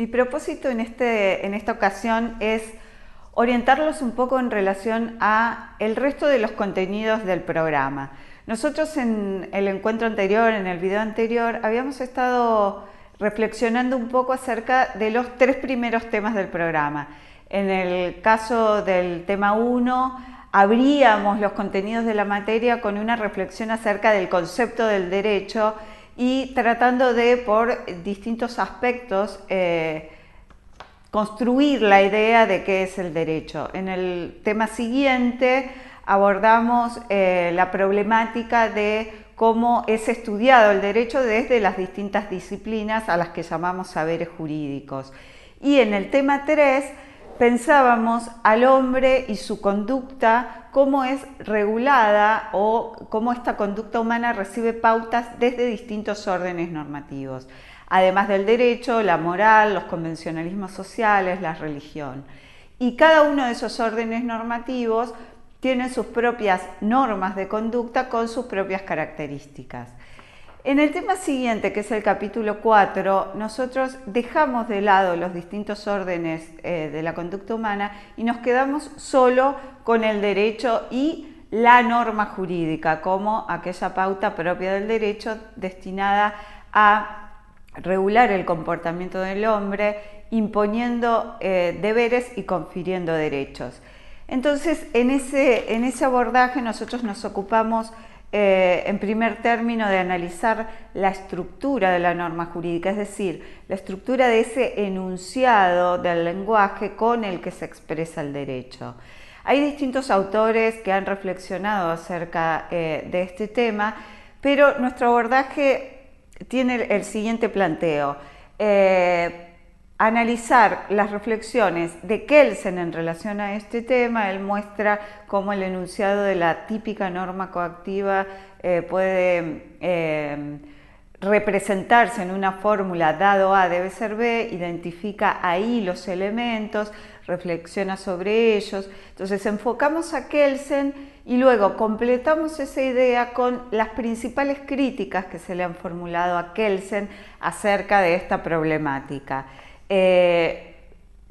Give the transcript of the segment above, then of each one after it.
Mi propósito este, en, esta ocasión es orientarlos un poco en relación a el resto de los contenidos del programa. Nosotros en el encuentro anterior, en el video anterior, habíamos estado reflexionando un poco acerca de los tres primeros temas del programa. En el caso del tema 1, abríamos los contenidos de la materia con una reflexión acerca del concepto del derecho y tratando de, por distintos aspectos, eh, construir la idea de qué es el derecho. En el tema siguiente abordamos eh, la problemática de cómo es estudiado el derecho desde las distintas disciplinas a las que llamamos saberes jurídicos. Y en el tema 3 pensábamos al hombre y su conducta, cómo es regulada o cómo esta conducta humana recibe pautas desde distintos órdenes normativos, además del derecho, la moral, los convencionalismos sociales, la religión. Y cada uno de esos órdenes normativos tiene sus propias normas de conducta con sus propias características. En el tema siguiente, que es el capítulo 4, nosotros dejamos de lado los distintos órdenes eh, de la conducta humana y nos quedamos solo con el derecho y la norma jurídica como aquella pauta propia del derecho destinada a regular el comportamiento del hombre, imponiendo eh, deberes y confiriendo derechos. Entonces, en ese, en ese abordaje nosotros nos ocupamos eh, en primer término, de analizar la estructura de la norma jurídica, es decir, la estructura de ese enunciado del lenguaje con el que se expresa el derecho. Hay distintos autores que han reflexionado acerca eh, de este tema, pero nuestro abordaje tiene el siguiente planteo. Eh, analizar las reflexiones de Kelsen en relación a este tema, él muestra cómo el enunciado de la típica norma coactiva eh, puede eh, representarse en una fórmula dado A debe ser B, identifica ahí los elementos, reflexiona sobre ellos. Entonces enfocamos a Kelsen y luego completamos esa idea con las principales críticas que se le han formulado a Kelsen acerca de esta problemática. Eh,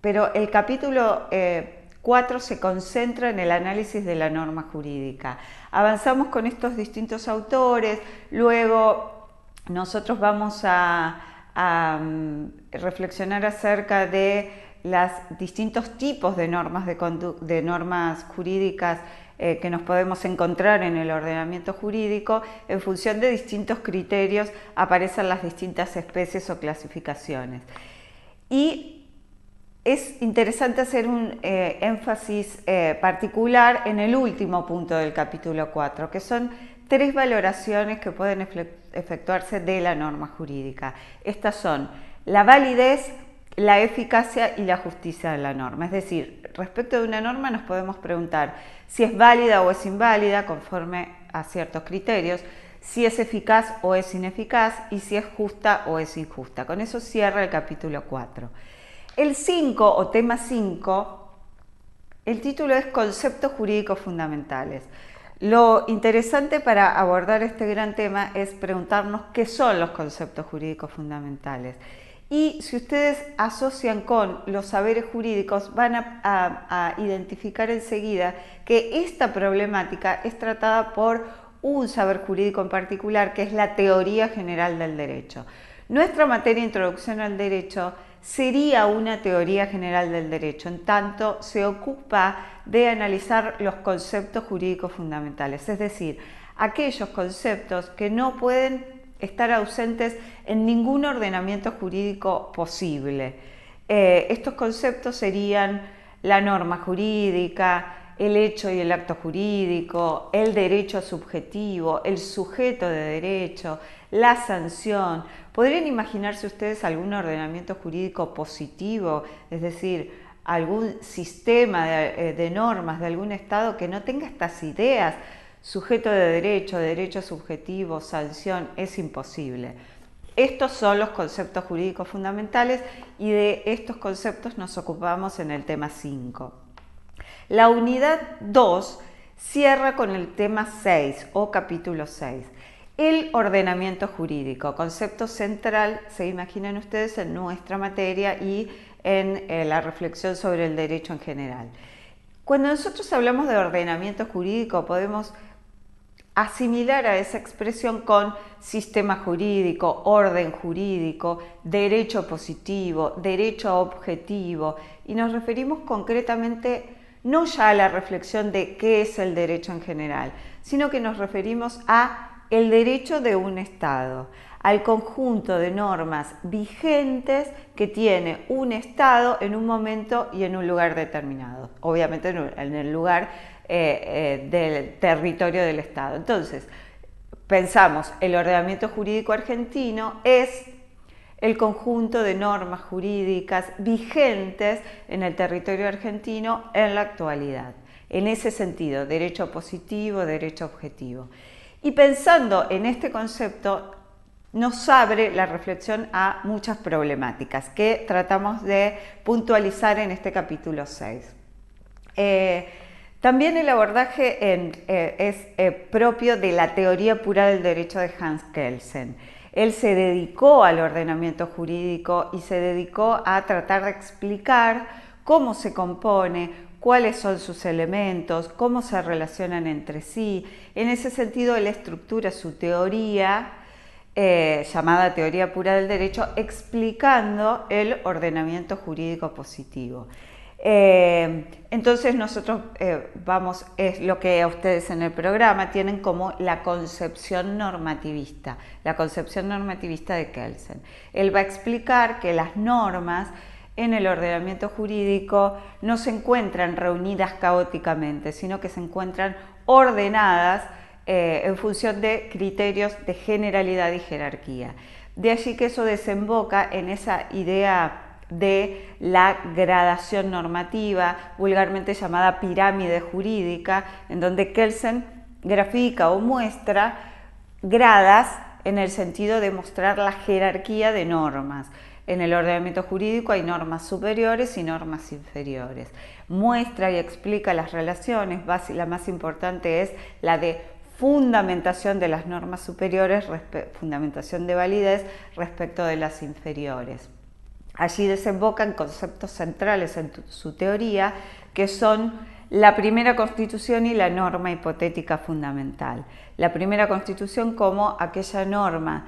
pero el capítulo 4 eh, se concentra en el análisis de la norma jurídica. Avanzamos con estos distintos autores, luego nosotros vamos a, mm, reflexionar acerca de los distintos tipos de normas, jurídicas eh, que nos podemos encontrar en el ordenamiento jurídico, en función de distintos criterios aparecen las distintas especies o clasificaciones. Y es interesante hacer un eh, énfasis eh, particular en el último punto del capítulo 4, que son tres valoraciones que pueden efectuarse de la norma jurídica. Estas son la validez, la eficacia y la justicia de la norma. Es decir, respecto de una norma nos podemos preguntar si es válida o es inválida conforme a ciertos criterios, si es eficaz o es ineficaz y si es justa o es injusta. Con eso cierra el capítulo 4. El 5 o tema 5, el título es Conceptos jurídicos fundamentales. Lo interesante para abordar este gran tema es preguntarnos qué son los conceptos jurídicos fundamentales. Y si ustedes asocian con los saberes jurídicos, van a, identificar enseguida que esta problemática es tratada por un saber jurídico en particular, que es la teoría general del derecho. Nuestra materia Introducción al Derecho sería una teoría general del derecho, en tanto se ocupa de analizar los conceptos jurídicos fundamentales, es decir, aquellos conceptos que no pueden estar ausentes en ningún ordenamiento jurídico posible. Eh, estos conceptos serían la norma jurídica, el hecho y el acto jurídico, el derecho subjetivo, el sujeto de derecho, la sanción. ¿Podrían imaginarse ustedes algún ordenamiento jurídico positivo, es decir, algún sistema eh, de, normas de algún Estado que no tenga estas ideas? Sujeto de derecho, derecho subjetivo, sanción, es imposible. Estos son los conceptos jurídicos fundamentales y de estos conceptos nos ocupamos en el tema 5. La unidad 2 cierra con el tema 6 o capítulo 6. El ordenamiento jurídico, concepto central, se imaginan ustedes, en nuestra materia y en eh, la reflexión sobre el derecho en general. Cuando nosotros hablamos de ordenamiento jurídico podemos asimilar a esa expresión con sistema jurídico, orden jurídico, derecho positivo, derecho objetivo y nos referimos concretamente no ya a la reflexión de qué es el derecho en general, sino que nos referimos a el derecho de un Estado, al conjunto de normas vigentes que tiene un Estado en un momento y en un lugar determinado, obviamente en el lugar eh, eh, del territorio del Estado. Entonces, pensamos, el ordenamiento jurídico argentino es el conjunto de normas jurídicas vigentes en el territorio argentino en la actualidad. En ese sentido, derecho positivo, derecho objetivo. Y pensando en este concepto, nos abre la reflexión a muchas problemáticas que tratamos de puntualizar en este capítulo 6. Eh, también el abordaje eh, es eh, propio de la teoría pura del derecho de Hans Kelsen. Él se dedicó al ordenamiento jurídico y se dedicó a tratar de explicar cómo se compone, cuáles son sus elementos, cómo se relacionan entre sí. En ese sentido, él estructura su teoría, eh, llamada teoría pura del derecho, explicando el ordenamiento jurídico positivo. Eh, entonces nosotros eh, vamos, es lo que ustedes en el programa tienen como la concepción normativista, la concepción normativista de Kelsen. Él va a explicar que las normas en el ordenamiento jurídico no se encuentran reunidas caóticamente, sino que se encuentran ordenadas eh, en función de criterios de generalidad y jerarquía. De allí que eso desemboca en esa idea de la gradación normativa, vulgarmente llamada pirámide jurídica, en donde Kelsen grafica o muestra gradas en el sentido de mostrar la jerarquía de normas. En el ordenamiento jurídico hay normas superiores y normas inferiores. Muestra y explica las relaciones, la más importante es la de fundamentación de las normas superiores, fundamentación de validez respecto de las inferiores. Allí desembocan en conceptos centrales en su teoría, que son la primera constitución y la norma hipotética fundamental. La primera constitución como aquella norma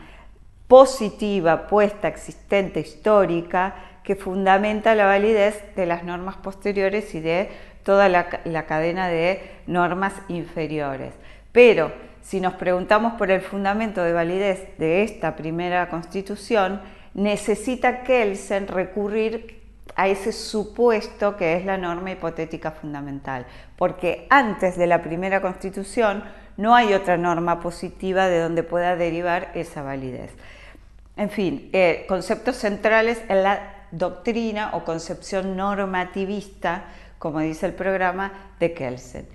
positiva, puesta, existente, histórica, que fundamenta la validez de las normas posteriores y de toda la, cadena de normas inferiores. Pero si nos preguntamos por el fundamento de validez de esta primera constitución, necesita Kelsen recurrir a ese supuesto que es la norma hipotética fundamental, porque antes de la primera constitución no hay otra norma positiva de donde pueda derivar esa validez. En fin, eh, conceptos centrales en la doctrina o concepción normativista, como dice el programa, de Kelsen.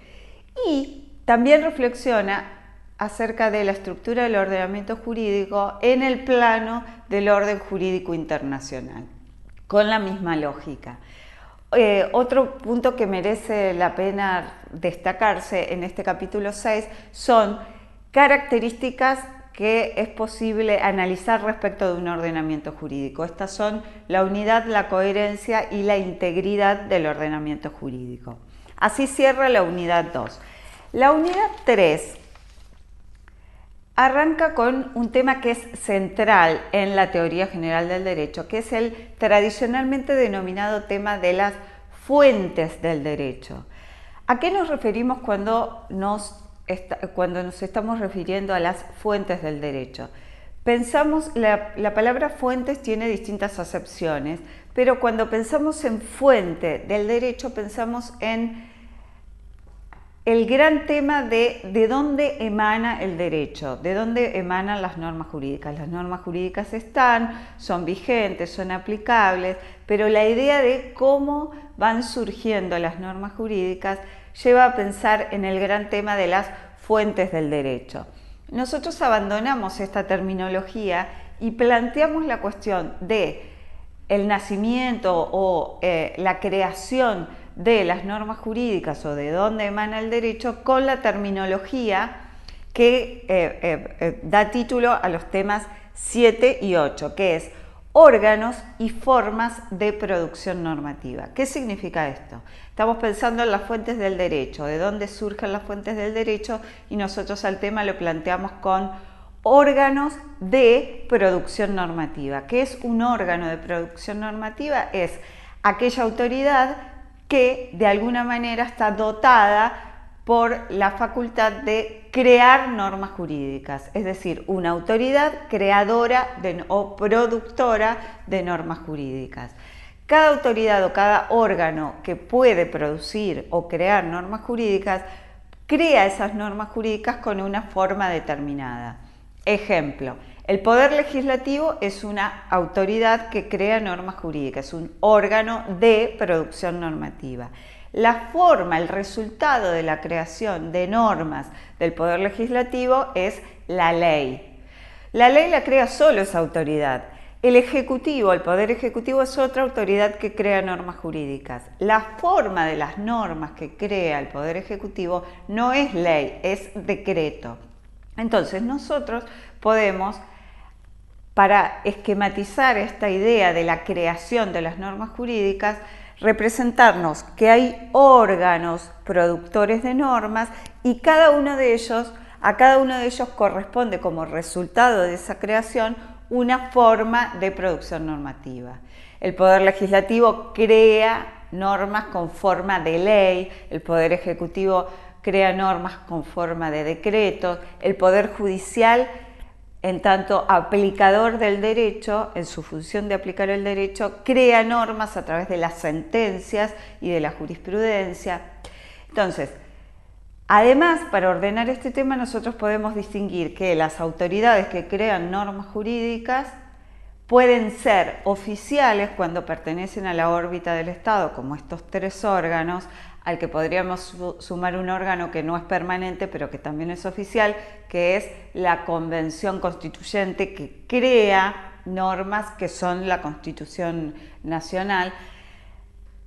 Y también reflexiona acerca de la estructura del ordenamiento jurídico en el plano del orden jurídico internacional, con la misma lógica. Eh, otro punto que merece la pena destacarse en este capítulo 6 son características que es posible analizar respecto de un ordenamiento jurídico. Estas son la unidad, la coherencia y la integridad del ordenamiento jurídico. Así cierra la unidad 2. La unidad 3 arranca con un tema que es central en la teoría general del derecho, que es el tradicionalmente denominado tema de las fuentes del derecho. ¿A qué nos referimos cuando nos, cuando nos estamos refiriendo a las fuentes del derecho? Pensamos, la, la palabra fuentes tiene distintas acepciones, pero cuando pensamos en fuente del derecho pensamos en el gran tema de de dónde emana el derecho, de dónde emanan las normas jurídicas. Las normas jurídicas están, son vigentes, son aplicables, pero la idea de cómo van surgiendo las normas jurídicas lleva a pensar en el gran tema de las fuentes del derecho. Nosotros abandonamos esta terminología y planteamos la cuestión de el nacimiento o eh, la creación de las normas jurídicas o de dónde emana el derecho con la terminología que eh, eh, eh, da título a los temas 7 y 8, que es órganos y formas de producción normativa. ¿Qué significa esto? Estamos pensando en las fuentes del derecho, de dónde surgen las fuentes del derecho y nosotros al tema lo planteamos con órganos de producción normativa. ¿Qué es un órgano de producción normativa? Es aquella autoridad que de alguna manera está dotada por la facultad de crear normas jurídicas, es decir, una autoridad creadora o productora de normas jurídicas. Cada autoridad o cada órgano que puede producir o crear normas jurídicas crea esas normas jurídicas con una forma determinada. Ejemplo, el Poder Legislativo es una autoridad que crea normas jurídicas, es un órgano de producción normativa. La forma, el resultado de la creación de normas del Poder Legislativo es la ley. La ley la crea solo esa autoridad. El Ejecutivo, el Poder Ejecutivo es otra autoridad que crea normas jurídicas. La forma de las normas que crea el Poder Ejecutivo no es ley, es decreto. Entonces nosotros podemos para esquematizar esta idea de la creación de las normas jurídicas, representarnos que hay órganos productores de normas y cada uno de ellos, a cada uno de ellos corresponde como resultado de esa creación una forma de producción normativa. El Poder Legislativo crea normas con forma de ley, el Poder Ejecutivo crea normas con forma de decretos, el Poder Judicial en tanto aplicador del derecho, en su función de aplicar el derecho, crea normas a través de las sentencias y de la jurisprudencia. Entonces, además, para ordenar este tema, nosotros podemos distinguir que las autoridades que crean normas jurídicas pueden ser oficiales cuando pertenecen a la órbita del Estado, como estos tres órganos, al que podríamos sumar un órgano que no es permanente, pero que también es oficial, que es la Convención Constituyente que crea normas que son la Constitución Nacional.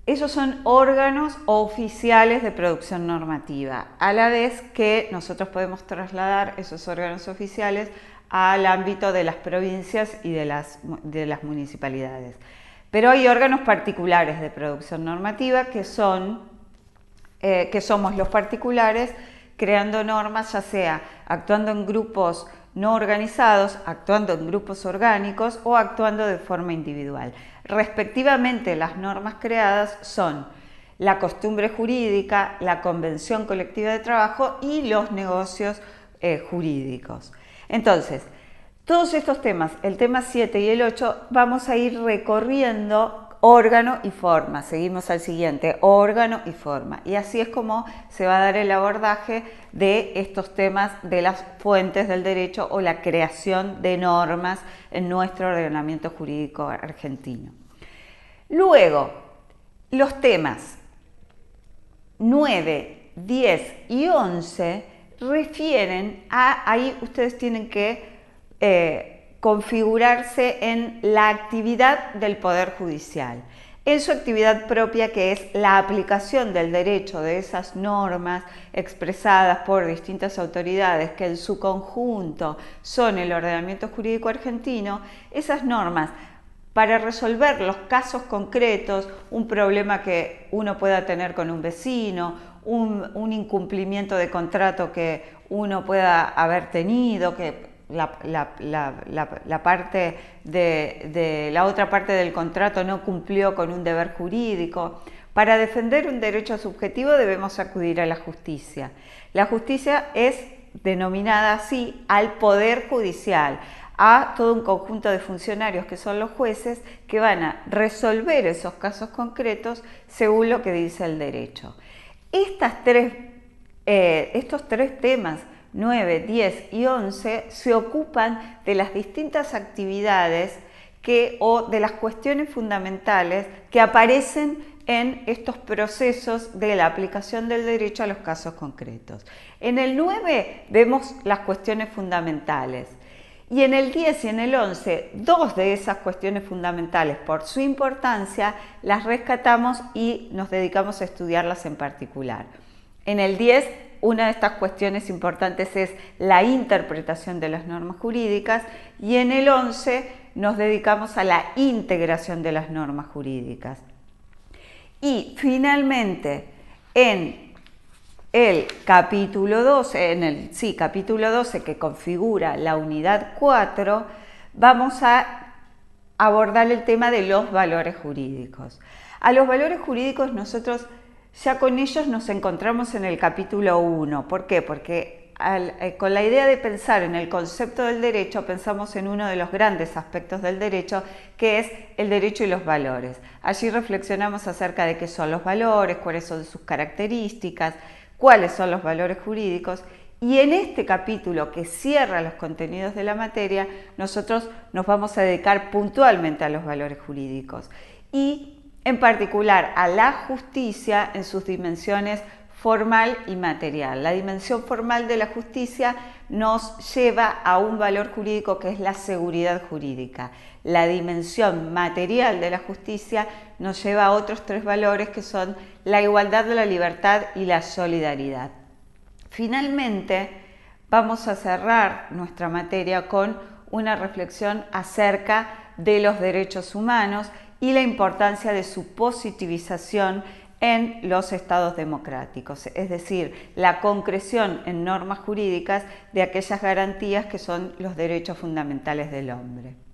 Esos son órganos oficiales de producción normativa, a la vez que nosotros podemos trasladar esos órganos oficiales al ámbito de las provincias y de las, de las municipalidades. Pero hay órganos particulares de producción normativa que son eh, que somos los particulares, creando normas, ya sea actuando en grupos no organizados, actuando en grupos orgánicos o actuando de forma individual. Respectivamente, las normas creadas son la costumbre jurídica, la convención colectiva de trabajo y los negocios eh, jurídicos. Entonces, todos estos temas, el tema 7 y el 8, vamos a ir recorriendo órgano y forma, seguimos al siguiente, órgano y forma. Y así es como se va a dar el abordaje de estos temas de las fuentes del derecho o la creación de normas en nuestro ordenamiento jurídico argentino. Luego, los temas 9, 10 y 11 refieren a, ahí ustedes tienen que... Eh, configurarse en la actividad del Poder Judicial. En su actividad propia, que es la aplicación del derecho de esas normas expresadas por distintas autoridades que en su conjunto son el ordenamiento jurídico argentino, esas normas para resolver los casos concretos, un problema que uno pueda tener con un vecino, un, incumplimiento de contrato que uno pueda haber tenido, que la, parte de, la otra parte del contrato no cumplió con un deber jurídico. Para defender un derecho subjetivo debemos acudir a la justicia. La justicia es denominada así al poder judicial, a todo un conjunto de funcionarios que son los jueces que van a resolver esos casos concretos según lo que dice el derecho. Estas tres, eh, estos tres temas 9, 10 y 11 se ocupan de las distintas actividades que, o de las cuestiones fundamentales que aparecen en estos procesos de la aplicación del derecho a los casos concretos. En el 9 vemos las cuestiones fundamentales y en el 10 y en el 11 dos de esas cuestiones fundamentales por su importancia las rescatamos y nos dedicamos a estudiarlas en particular. En el 10 una de estas cuestiones importantes es la interpretación de las normas jurídicas y en el 11 nos dedicamos a la integración de las normas jurídicas. Y finalmente, en el capítulo 12, en el, sí, capítulo 12 que configura la unidad 4, vamos a abordar el tema de los valores jurídicos. A los valores jurídicos nosotros ya con ellos nos encontramos en el capítulo 1. ¿Por qué? Porque eh, con la idea de pensar en el concepto del derecho, pensamos en uno de los grandes aspectos del derecho, que es el derecho y los valores. Allí reflexionamos acerca de qué son los valores, cuáles son sus características, cuáles son los valores jurídicos y en este capítulo que cierra los contenidos de la materia, nosotros nos vamos a dedicar puntualmente a los valores jurídicos. Y en particular a la justicia en sus dimensiones formal y material. La dimensión formal de la justicia nos lleva a un valor jurídico que es la seguridad jurídica. La dimensión material de la justicia nos lleva a otros tres valores que son la igualdad, la libertad y la solidaridad. Finalmente, vamos a cerrar nuestra materia con una reflexión acerca de los derechos humanos y la importancia de su positivización en los estados democráticos, es decir, la concreción en normas jurídicas de aquellas garantías que son los derechos fundamentales del hombre.